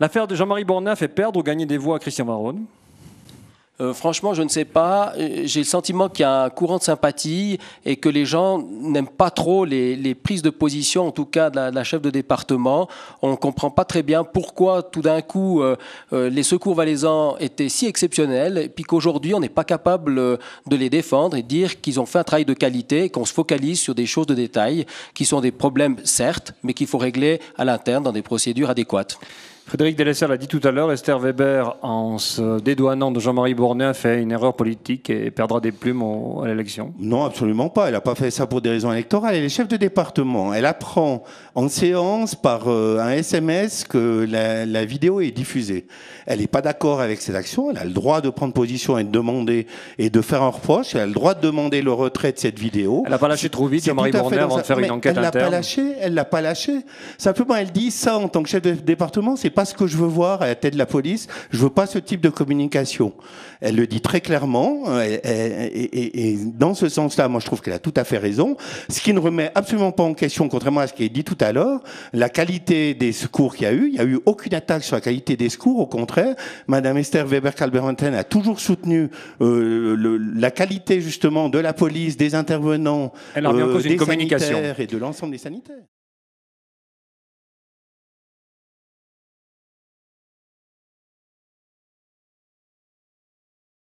L'affaire de Jean-Marie Borna fait perdre ou gagner des voix à Christian Marron euh, franchement, je ne sais pas. Euh, j'ai le sentiment qu'il y a un courant de sympathie et que les gens n'aiment pas trop les, prises de position, en tout cas de la, chef de département. On ne comprend pas très bien pourquoi tout d'un coup euh, les secours valaisans étaient si exceptionnels et puis qu'aujourd'hui on n'est pas capable de les défendre et dire qu'ils ont fait un travail de qualité et qu'on se focalise sur des choses de détail qui sont des problèmes certes, mais qu'il faut régler à l'interne dans des procédures adéquates. Frédéric Delessert l'a dit tout à l'heure, Esther Weber, en se dédouanant de Jean-Marie Bournet, a fait une erreur politique et perdra des plumes à l'élection. Non, absolument pas. Elle n'a pas fait ça pour des raisons électorales. Elle est chef de département. Elle apprend en séance par euh, un SMS que la, vidéo est diffusée. Elle n'est pas d'accord avec cette action. Elle a le droit de prendre position et de demander et de faire un reproche. Elle a le droit de demander le retrait de cette vidéo. Elle n'a pas lâché trop vite Jean-Marie Bournet avant de faire une enquête elle interne. Pas lâché, elle l'a pas lâché. Simplement, elle dit ça en tant que chef de département, c'est pas ce que je veux voir à la tête de la police, je veux pas ce type de communication. Elle le dit très clairement, euh, et, dans ce sens-là, moi je trouve qu'elle a tout à fait raison, ce qui ne remet absolument pas en question, contrairement à ce qui est dit tout à l'heure, la qualité des secours qu'il y a eu. Il n'y a eu aucune attaque sur la qualité des secours, au contraire, Madame Esther Weber-Calberanten a toujours soutenu euh, la qualité justement de la police, des intervenants, euh, des sanitaires et de l'ensemble des sanitaires.